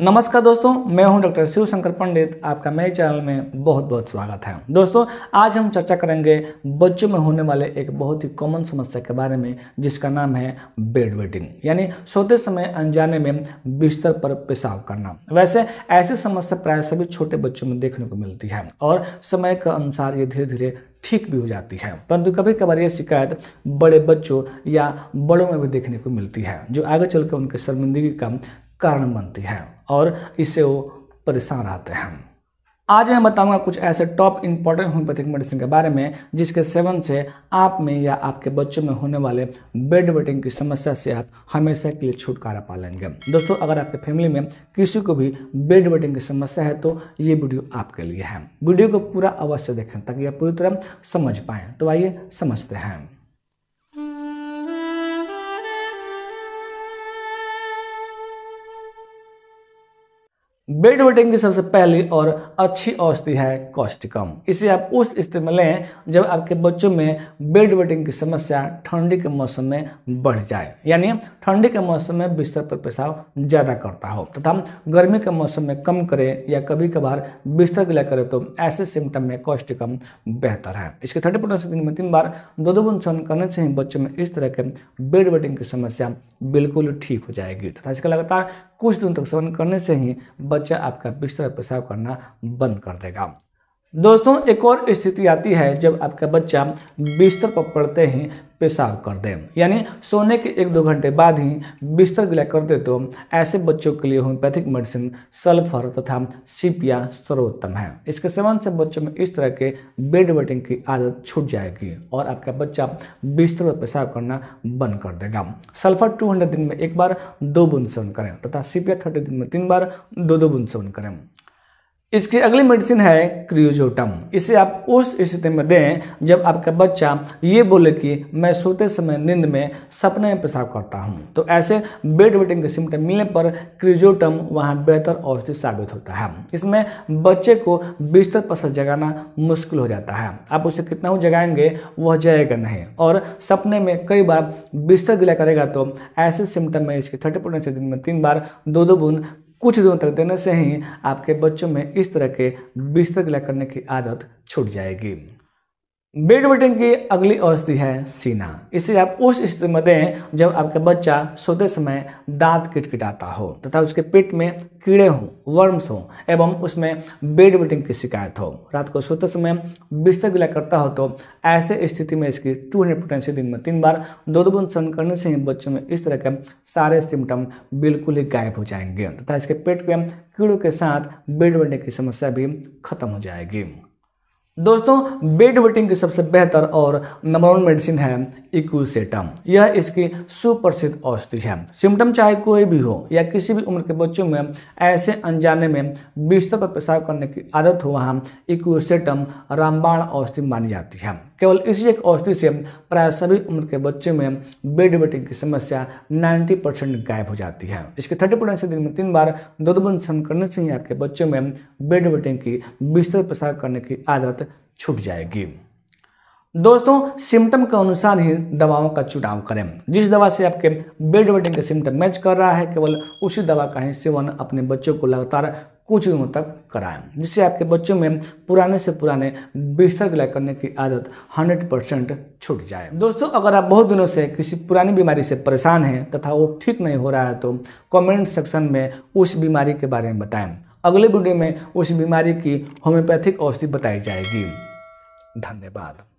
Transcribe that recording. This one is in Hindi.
नमस्कार दोस्तों मैं हूं डॉक्टर शिव शंकर पंडित आपका मेरे चैनल में बहुत बहुत स्वागत है दोस्तों आज हम चर्चा करेंगे बच्चों में होने वाले एक बहुत ही कॉमन समस्या के बारे में जिसका नाम है बेड वेटिंग यानी सोते समय अनजाने में बिस्तर पर पेशाब करना वैसे ऐसी समस्या प्राय सभी छोटे बच्चों में देखने को मिलती है और समय के अनुसार ये धीरे धीरे ठीक भी हो जाती है परंतु कभी कभार ये शिकायत बड़े बच्चों या बड़ों में भी देखने को मिलती है जो आगे चलकर उनके शर्मिंदगी का कारण बनती है और इससे वो परेशान रहते हैं आज मैं बताऊंगा कुछ ऐसे टॉप इंपॉर्टेंट होम्योपैथिक मेडिसिन के बारे में जिसके सेवन से आप में या आपके बच्चों में होने वाले बेड वेटिंग की समस्या से आप हमेशा के लिए छुटकारा पा लेंगे दोस्तों अगर आपके फैमिली में किसी को भी बेड वेटिंग की समस्या है तो ये वीडियो आपके लिए है वीडियो को पूरा अवश्य देखें ताकि आप पूरी तरह समझ पाएँ तो आइए समझते हैं बेड वेटिंग की सबसे पहली और अच्छी औषधि है कॉस्टिकम इसे आप उस स्थिति में लें जब आपके बच्चों में बेड वेटिंग की समस्या ठंडी के मौसम में बढ़ जाए यानी ठंडी के मौसम में बिस्तर पर पेशाब ज़्यादा करता हो तथा गर्मी के मौसम में कम करें या कभी कभार बिस्तर गिला करें तो ऐसे सिम्टम में कॉस्टिकम बेहतर है इसके थर्टी परसेंट दिन में तीन बार दो दो गुण सेवन करने से ही बच्चों में इस तरह के बेड वेटिंग की समस्या बिल्कुल ठीक हो जाएगी तथा इसका लगातार कुछ दिन तक सेवन करने से ही बच्चा आपका बिस्तर पेशाब करना बंद कर देगा दोस्तों एक और स्थिति आती है जब आपका बच्चा बिस्तर पर पड़ते ही पेशाब कर दें यानी सोने के एक दो घंटे बाद ही बिस्तर गिला कर दे तो ऐसे बच्चों के लिए होम्योपैथिक मेडिसिन सल्फर तथा सीपिया सर्वोत्तम है इसके संबंध से बच्चों में इस तरह के बेड वेटिंग की आदत छूट जाएगी और आपका बच्चा बिस्तर पर पेशाब करना बंद कर देगा सल्फर टू दिन में एक बार दो बूंद सेवन करें तथा सीपिया थर्टी दिन में तीन बार दो दो बूंद सेवन करें इसकी अगली मेडिसिन है क्रियोजोटम इसे आप उस स्थिति में दें जब आपका बच्चा ये बोले कि मैं सोते समय नींद में सपने में पेशाब करता हूँ तो ऐसे बेड वेटिंग के सिम्टम मिलने पर क्रियोजोटम वहाँ बेहतर औषधि साबित होता है इसमें बच्चे को बिस्तर पर जगाना मुश्किल हो जाता है आप उसे कितना जगाएंगे वह जाएगा नहीं और सपने में कई बार बिस्तर गिला करेगा तो ऐसे सिम्टम में इसके थर्टी परसेंट दिन में तीन बार दो दो बूंद कुछ दिनों तक देने से ही आपके बच्चों में इस तरह के बिस्तर गिला करने की आदत छूट जाएगी बेड वेटिंग की अगली अवस्थी है सीना इसे आप उस स्थिति में दें जब आपका बच्चा सोते समय दांत किटकिटाता हो तथा उसके पेट में कीड़े हों वर्म्स हों एवं उसमें बेड वेटिंग की शिकायत हो रात को सोते समय बिस्तर गिला करता हो तो ऐसे स्थिति में इसकी टू हंड्रेड पोटेंसी दिन में तीन बार दो दो बुन सेवन करने से ही बच्चों में इस तरह के सारे सिम्टम बिल्कुल ही गायब हो जाएंगे तथा इसके पेट के कीड़ों के साथ बेड वेटिंग की समस्या भी खत्म हो जाएगी दोस्तों बेडवेटिंग की सबसे बेहतर और नंबर वन मेडिसिन है इक्वसेटम यह इसकी सुप्रसिद्ध औषधि है सिम्टम चाहे कोई भी हो या किसी भी उम्र के बच्चों में ऐसे अनजाने में बिस्तर पर पेशाब करने की आदत हो वहाँ इक्वसेटम रामबाण औषधि मानी जाती है केवल इसी एक औषधि से प्राय सभी उम्र के बच्चों में बेड वेटिंग की समस्या नाइन्टी परसेंट गायब हो जाती है इसके थर्टी परसेंट से दिन में तीन बार दूध करने से ही आपके बच्चों में बेड वेटिंग की बिस्तर पेशाब करने की आदत छूट जाएगी दोस्तों सिम्टम के अनुसार ही दवाओं का चुनाव करें जिस दवा से आपके बेड वेटिंग के सिम्टम मैच कर रहा है केवल उसी दवा का ही सेवन अपने बच्चों को लगातार कुछ दिनों तक कराएं जिससे आपके बच्चों में पुराने से पुराने बिस्तर गिला करने की आदत 100 परसेंट छूट जाए दोस्तों अगर आप बहुत दिनों से किसी पुरानी बीमारी से परेशान हैं तथा वो ठीक नहीं हो रहा है तो कमेंट सेक्शन में उस बीमारी के बारे में बताएं अगले वीडियो में उस बीमारी की होम्योपैथिक औषधि बताई जाएगी धन्यवाद